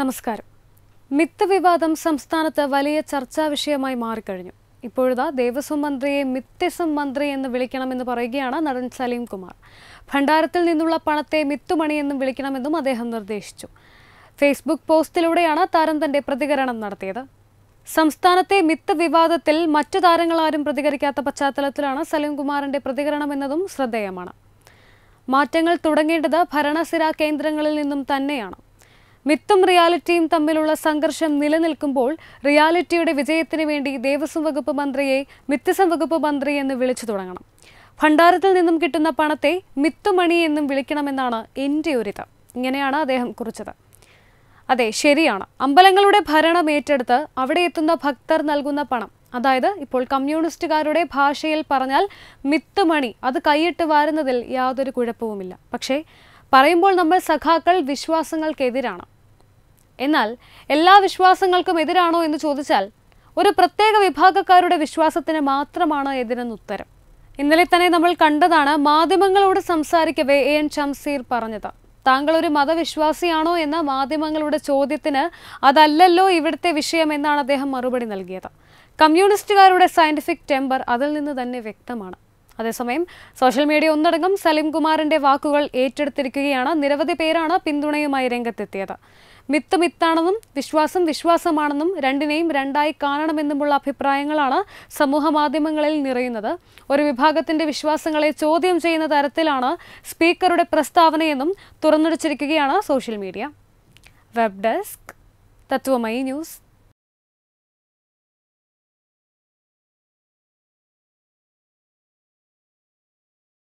നമസ്കാരം മിത്ത് വിവാദം സംസ്ഥാനത്ത് വലിയ ചർച്ചാ വിഷയമായി മാറിക്കഴിഞ്ഞു ഇപ്പോഴതാ ദേവസ്വം മന്ത്രിയെ മിത്തസം മന്ത്രി എന്ന് വിളിക്കണമെന്ന് പറയുകയാണ് നടൻ സലീം കുമാർ ഭണ്ഡാരത്തിൽ നിന്നുള്ള പണത്തെ മിത്തുമണിയെന്നും എന്നും വിളിക്കണമെന്നും അദ്ദേഹം നിർദ്ദേശിച്ചു ഫേസ്ബുക്ക് പോസ്റ്റിലൂടെയാണ് താരം തന്റെ പ്രതികരണം നടത്തിയത് സംസ്ഥാനത്തെ മിത്ത് വിവാദത്തിൽ മറ്റു താരങ്ങളാരും പ്രതികരിക്കാത്ത പശ്ചാത്തലത്തിലാണ് സലീംകുമാറിന്റെ പ്രതികരണം എന്നതും ശ്രദ്ധേയമാണ് മാറ്റങ്ങൾ തുടങ്ങേണ്ടത് ഭരണസിര കേന്ദ്രങ്ങളിൽ നിന്നും തന്നെയാണ് മിത്തും റിയാലിറ്റിയും തമ്മിലുള്ള സംഘർഷം നിലനിൽക്കുമ്പോൾ റിയാലിറ്റിയുടെ വിജയത്തിന് വേണ്ടി ദേവസ്വം വകുപ്പ് മന്ത്രിയെ മിത്തസം വകുപ്പ് മന്ത്രി എന്ന് വിളിച്ചു തുടങ്ങണം ഭണ്ഡാരത്തിൽ നിന്നും കിട്ടുന്ന പണത്തെ മിത്തുമണി എന്നും വിളിക്കണമെന്നാണ് എൻ്റെ ഒരിത് ഇങ്ങനെയാണ് അദ്ദേഹം കുറിച്ചത് അതെ ശരിയാണ് അമ്പലങ്ങളുടെ ഭരണം ഏറ്റെടുത്ത് അവിടെ എത്തുന്ന ഭക്തർ നൽകുന്ന പണം അതായത് ഇപ്പോൾ കമ്മ്യൂണിസ്റ്റുകാരുടെ ഭാഷയിൽ പറഞ്ഞാൽ മിത്തുമണി അത് കൈയിട്ട് വാരുന്നതിൽ യാതൊരു കുഴപ്പവുമില്ല പക്ഷേ പറയുമ്പോൾ നമ്മൾ സഖാക്കൾ വിശ്വാസങ്ങൾക്കെതിരാണ് എന്നാൽ എല്ലാ വിശ്വാസങ്ങൾക്കും എതിരാണോ എന്ന് ചോദിച്ചാൽ ഒരു പ്രത്യേക വിഭാഗക്കാരുടെ വിശ്വാസത്തിന് മാത്രമാണ് എതിരെന്ന് ഉത്തരം ഇന്നലെ തന്നെ നമ്മൾ കണ്ടതാണ് മാധ്യമങ്ങളോട് സംസാരിക്കവേ എ എൻ ഷംസീർ പറഞ്ഞത് താങ്കൾ ഒരു മതവിശ്വാസിയാണോ എന്ന മാധ്യമങ്ങളുടെ ചോദ്യത്തിന് അതല്ലല്ലോ ഇവിടുത്തെ വിഷയം എന്നാണ് അദ്ദേഹം മറുപടി നൽകിയത് കമ്മ്യൂണിസ്റ്റുകാരുടെ സയന്റിഫിക് ടെമ്പർ അതിൽ നിന്ന് തന്നെ വ്യക്തമാണ് അതേസമയം സോഷ്യൽ മീഡിയ ഒന്നടങ്കം സലീം കുമാറിന്റെ വാക്കുകൾ ഏറ്റെടുത്തിരിക്കുകയാണ് നിരവധി പേരാണ് പിന്തുണയുമായി രംഗത്തെത്തിയത് മിത്ത് മിത്താണെന്നും വിശ്വാസം വിശ്വാസമാണെന്നും രണ്ടിനെയും രണ്ടായി കാണണമെന്നുമുള്ള അഭിപ്രായങ്ങളാണ് സമൂഹമാധ്യമങ്ങളിൽ നിറയുന്നത് ഒരു വിഭാഗത്തിന്റെ വിശ്വാസങ്ങളെ ചോദ്യം ചെയ്യുന്ന തരത്തിലാണ് സ്പീക്കറുടെ പ്രസ്താവനയെന്നും തുറന്നടിച്ചിരിക്കുകയാണ് social media web desk Tatwamayi news